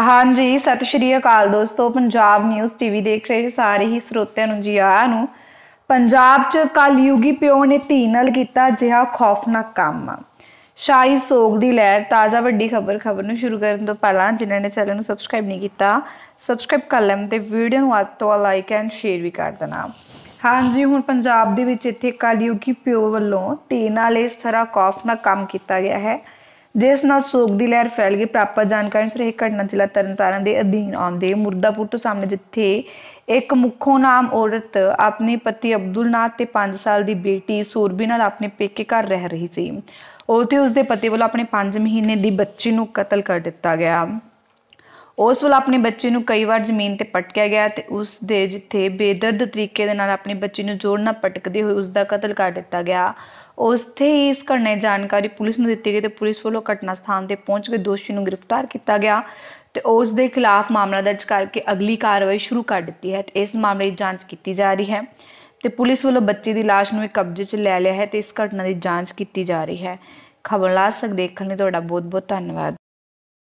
ਹਾਂਜੀ ਸਤਿ ਸ਼੍ਰੀ ਅਕਾਲ ਦੋਸਤੋ ਪੰਜਾਬ ਨਿਊਜ਼ ਟੀਵੀ ਦੇਖ ਰਹੇ ਸਾਰੇ ਹੀ ਸਰੋਤਿਆਂ ਨੂੰ ਜੀ ਆਇਆਂ ਨੂੰ ਪੰਜਾਬ 'ਚ ਕਲਯੁਗੀ ਪਿਓ ਨੇ ਧੀ ਨਾਲ ਕੀਤਾ ਜਿਹਾ ਖੌਫਨਾਕ ਕੰਮ ਸ਼ਾਹੀ ਸੋਗ ਦੀ ਲਹਿਰ ਤਾਜ਼ਾ ਵੱਡੀ ਖਬਰ ਖਬਰ ਨੂੰ ਸ਼ੁਰੂ ਕਰਨ ਤੋਂ ਪਹਿਲਾਂ ਜਿਨ੍ਹਾਂ ਨੇ ਚੈਨਲ ਨੂੰ ਸਬਸਕ੍ਰਾਈਬ ਨਹੀਂ ਕੀਤਾ ਸਬਸਕ੍ਰਾਈਬ ਕਰ ਲੈਣ ਤੇ ਵੀਡੀਓ ਨੂੰ ਅੱਤ ਤੋਂ ਲਾਈਕ ਐਂਡ ਸ਼ੇਅਰ ਵੀ ਕਰ ਦੇਣਾ ਹਾਂਜੀ ਹੁਣ ਪੰਜਾਬ ਦੇ ਵਿੱਚ ਇੱਥੇ ਕਲਯੁਗੀ ਪਿਓ ਵੱਲੋਂ ਧੀ ਨਾਲ ਇਸ ਤਰ੍ਹਾਂ ਖੌਫਨਾਕ ਕੰਮ ਕੀਤਾ ਗਿਆ ਹੈ ਜਿਸ ਨਾਲ ਸੋਗ ਦੀ ਲਹਿਰ ਫੈਲ ਗਈ ਪ੍ਰਾਪਤ ਜਾਣਕਾਰੀ ਅਨੁਸਾਰ ਇਹ ਘਟਨਾ ਜ਼ਿਲ੍ਹਾ ਤਰਨਤਾਰਨ ਦੇ ਅਧੀਨ ਆਉਂਦੇ ਮੁਰਦਾਪੁਰ ਤੋਂ ਸਾਹਮਣੇ ਜਿੱਥੇ ਇੱਕ ਮੁੱਖੋਂ ਨਾਮ ਔਰਤ ਆਪਣੇ ਪਤੀ ਅਬਦੁਲ ਨਾਥ ਤੇ 5 ਸਾਲ ਦੀ ਬੇਟੀ ਸੂਰਬੀ ਨਾਲ ਆਪਣੇ ਪੇਕੇ ਘਰ ਰਹਿ ਰਹੀ ਸੀ ਉਹ ਤੇ ਉਸਦੇ ਪਤੀ ਵੱਲੋਂ ਆਪਣੇ 5 ਮਹੀਨੇ ਦੀ ਬੱਚੀ ਨੂੰ ਕਤਲ ਕਰ ਦਿੱਤਾ ਗਿਆ ਉਸ ਵੇਲੇ ਆਪਣੇ ਬੱਚੇ ਨੂੰ ਕਈ ਵਾਰ ਜ਼ਮੀਨ ਤੇ ਪਟਕਿਆ ਗਿਆ ਤੇ ਉਸ ਦੇ ਜਿੱਥੇ ਬੇਦਰਦ ਤਰੀਕੇ ਦੇ ਨਾਲ ਆਪਣੇ ਬੱਚੇ ਨੂੰ ਜੋੜਨਾ ਨਾਲ ਪਟਕਦੇ ਹੋਏ ਉਸ ਦਾ ਕਤਲ ਕਰ ਦਿੱਤਾ ਗਿਆ ਉਸ ਹੀ ਇਸ ਘਟਨਾ ਦੀ ਜਾਣਕਾਰੀ ਪੁਲਿਸ ਨੂੰ ਦਿੱਤੀ ਗਈ ਤੇ ਪੁਲਿਸ ਵੱਲੋਂ ਘਟਨਾ ਸਥਾਨ ਤੇ ਪਹੁੰਚ ਕੇ ਦੋਸ਼ੀ ਨੂੰ ਗ੍ਰਿਫਤਾਰ ਕੀਤਾ ਗਿਆ ਤੇ ਉਸ ਦੇ ਖਿਲਾਫ ਮਾਮਲਾ ਦਰਜ ਕਰਕੇ ਅਗਲੀ ਕਾਰਵਾਈ ਸ਼ੁਰੂ ਕਰ ਦਿੱਤੀ ਹੈ ਤੇ ਇਸ ਮਾਮਲੇ ਦੀ ਜਾਂਚ ਕੀਤੀ ਜਾ ਰਹੀ ਹੈ ਤੇ ਪੁਲਿਸ ਵੱਲੋਂ ਬੱਚੇ ਦੀ ਲਾਸ਼ ਨੂੰ ਕਬਜ਼ੇ 'ਚ ਲੈ ਲਿਆ ਹੈ ਤੇ ਇਸ ਘਟਨਾ ਦੀ ਜਾਂਚ ਕੀਤੀ ਜਾ ਰਹੀ ਹੈ ਖਬਰ ਲਾ ਸਕਦੇ ਦੇਖਣ ਲਈ ਤੁਹਾਡਾ ਬਹੁਤ ਬਹੁਤ ਧੰਨਵਾਦ